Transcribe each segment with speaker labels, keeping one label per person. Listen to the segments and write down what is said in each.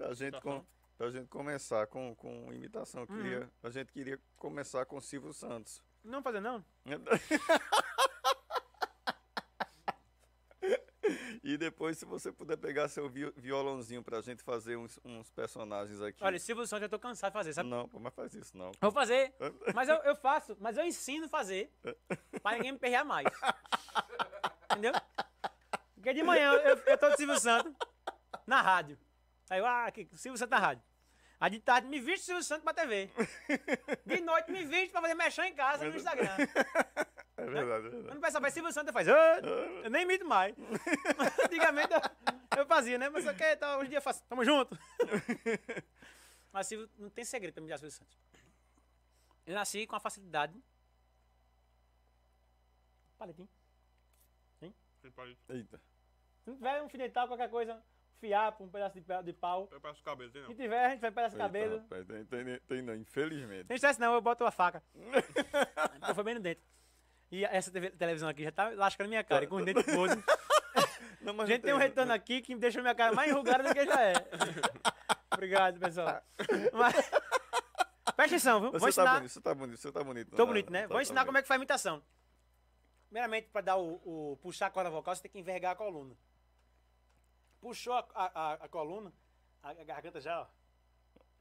Speaker 1: Pra gente, tá com, pra gente começar com, com imitação, hum. queria, a gente queria começar com Silvio Santos. Não fazer não? e depois, se você puder pegar seu violãozinho pra gente fazer uns, uns personagens aqui. Olha, Silvio Santos, eu tô cansado de fazer, sabe? Não, mas faz isso não. Vou fazer, mas eu, eu faço, mas eu ensino a fazer, pra ninguém me perrear mais. Entendeu? Porque de manhã eu, eu tô de Silvio Santos na rádio. Aí eu, ah, Silvio Santos na rádio. Aí de tarde me viste Silvio Santos pra TV. De noite me viste pra fazer mexer em casa no Instagram. É verdade, né? é verdade. Quando o pessoal Silvio Santos, faz. Oh! Eu nem mito mais. Antigamente eu, eu, fazia, né? Mas só que tá, hoje em dia eu faço. Tamo junto. Mas Silvio, não tem segredo pra imitar Silvio Santos. Eu nasci com a facilidade. Palitinho. Hein? Tem palito. Eita. Se não tiver um tal, qualquer coisa fiar pra um pedaço de, de pau. Tem pedaço de cabelo, tem não. Se tiver, a gente vai um pedaço de cabelo. Rapaz, tem, tem, tem não, infelizmente. não stress não, eu boto a faca. então foi bem no dente. E essa TV, televisão aqui já tá lascando minha cara, com os dentes podres. Não, gente, tem um retorno aqui que deixa minha cara mais enrugada do que já é. Obrigado, pessoal. Mas... Presta atenção, viu? Você Vou tá ensinar... tá bonito, você tá bonito, você tá bonito. Tô bonito, né? Tá, Vou ensinar tá como é que faz imitação. Primeiramente, para dar o, o, puxar a corda vocal, você tem que envergar a coluna puxou a, a, a coluna, a, a garganta já, ó.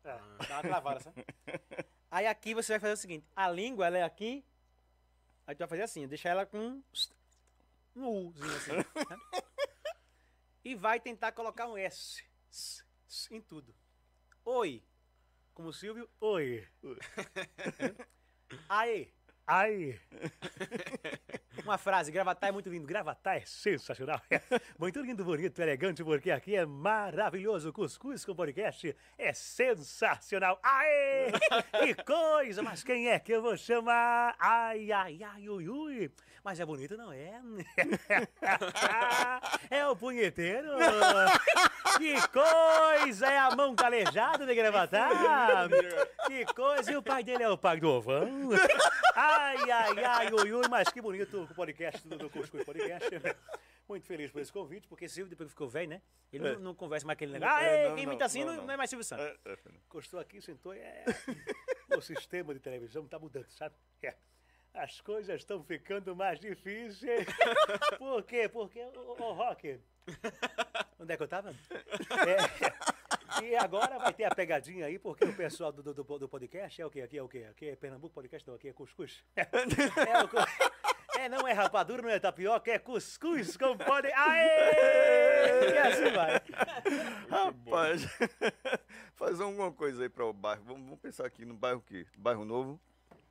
Speaker 1: É, dá uma sabe? Aí aqui você vai fazer o seguinte: a língua, ela é aqui. Aí tu vai fazer assim, deixar ela com um Uzinho assim. né? E vai tentar colocar um S, S, S em tudo. Oi. Como o Silvio, oi. Aê. Aê. Uma frase, Gravatar é muito lindo. Gravatar é sensacional. muito lindo, bonito, elegante, porque aqui é maravilhoso. Cuscuz com podcast é sensacional. Aê! Que coisa! Mas quem é que eu vou chamar? Ai, ai, ai, ui, ui. Mas é bonito, não é? É o punheteiro. Que coisa! É a mão calejada de Gravatar. Que coisa! E o pai dele é o pai do Ovão. Ai, ai, ai, ui, ui, mas que bonito com o podcast do, Cuscuz Podcast. Muito feliz por esse convite, porque Silvio depois que ficou velho, né? Ele é. não, não, conversa mais aquele negócio. É, ah, é, não, quem assim não, é mais Silvio Santos. É, é Encostou aqui, sentou e é. o sistema de televisão está mudando, sabe? É as coisas estão ficando mais difíceis. Por quê? Porque o, o rock. Onde é que eu estava? É, e agora vai ter a pegadinha aí, porque o pessoal do, do, do podcast é o quê? Aqui é o quê? Aqui é Pernambuco Podcast? Não, aqui é Cuscuz. É o, é, não é rapadura, não é tapioca, é cuscuz com pode. Aê! E assim vai. Rapaz, faz alguma coisa aí para o bairro. Vamos, vamos, pensar aqui no bairro que? Bairro Novo?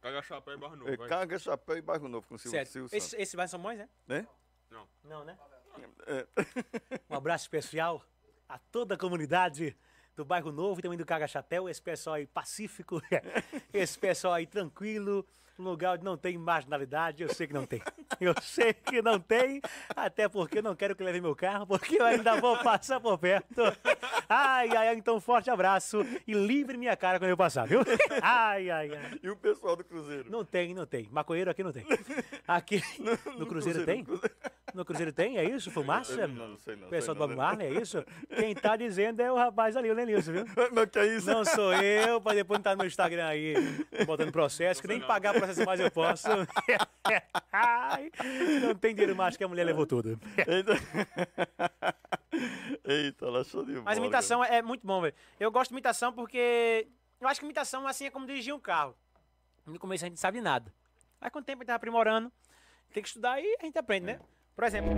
Speaker 1: Caga Chapéu e Bairro Novo. É, Caga Chapéu e Bairro Novo com o Silvio Esse, esse bairro São Mães, né? Né? Não. Não, né? É. Um abraço especial a toda a comunidade do Bairro Novo e também do Caga Chapéu, esse pessoal aí pacífico, esse pessoal aí tranquilo, um lugar onde não tem marginalidade, eu sei que não tem. Eu sei que não tem, até porque eu não quero que leve meu carro, porque eu ainda vou passar por perto. Ai, ai, ai, então forte abraço e livre minha cara quando eu passar, viu? Ai, ai, ai. E o pessoal do Cruzeiro? Não tem, não tem. Maconheiro aqui não tem. Aqui no, no, no cruzeiro, cruzeiro, tem? No cruzeiro. No Cruzeiro tem, é isso? Fumaça? Não, não sei não. Pessoal sei não, do Bob Marley, é isso? Quem tá dizendo é o rapaz ali, o nisso, viu? que é isso? Não sou eu, pra depois não estar tá no meu Instagram aí botando processo, que nem pagar processo mais eu posso. não tem dinheiro mais que a mulher levou tudo. Eita, ela achou de Mas imitação é muito bom, velho. Eu gosto de imitação porque. Eu acho que imitação assim é como dirigir um carro. No começo a gente não sabe nada. Mas com o tempo a gente tá aprimorando. Tem que estudar e a gente aprende, né? Por exemplo.